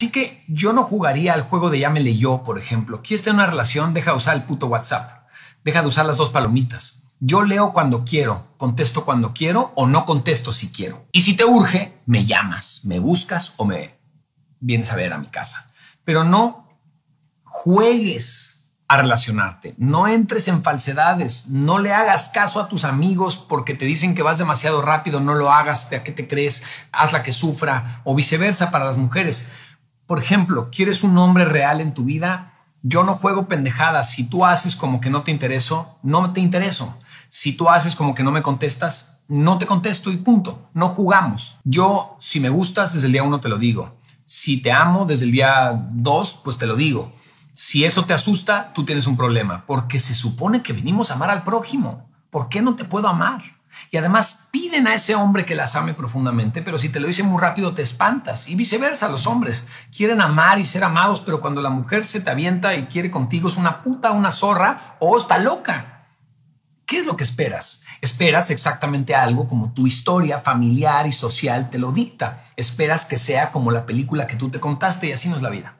Así que yo no jugaría al juego de ya me leyó, por ejemplo. ¿Quieres tener una relación? Deja de usar el puto WhatsApp. Deja de usar las dos palomitas. Yo leo cuando quiero, contesto cuando quiero o no contesto si quiero. Y si te urge, me llamas, me buscas o me vienes a ver a mi casa. Pero no juegues a relacionarte, no entres en falsedades, no le hagas caso a tus amigos porque te dicen que vas demasiado rápido, no lo hagas, ¿a qué te crees? Haz la que sufra o viceversa para las mujeres por ejemplo, ¿quieres un hombre real en tu vida? Yo no juego pendejadas. Si tú haces como que no te intereso, no te intereso. Si tú haces como que no me contestas, no te contesto y punto. No jugamos. Yo, si me gustas, desde el día uno te lo digo. Si te amo desde el día dos, pues te lo digo. Si eso te asusta, tú tienes un problema, porque se supone que venimos a amar al prójimo. ¿Por qué no te puedo amar? Y además piden a ese hombre que las ame profundamente, pero si te lo dice muy rápido te espantas. Y viceversa, los hombres quieren amar y ser amados, pero cuando la mujer se te avienta y quiere contigo es una puta, una zorra o está loca. ¿Qué es lo que esperas? Esperas exactamente algo como tu historia familiar y social te lo dicta. Esperas que sea como la película que tú te contaste y así no es la vida.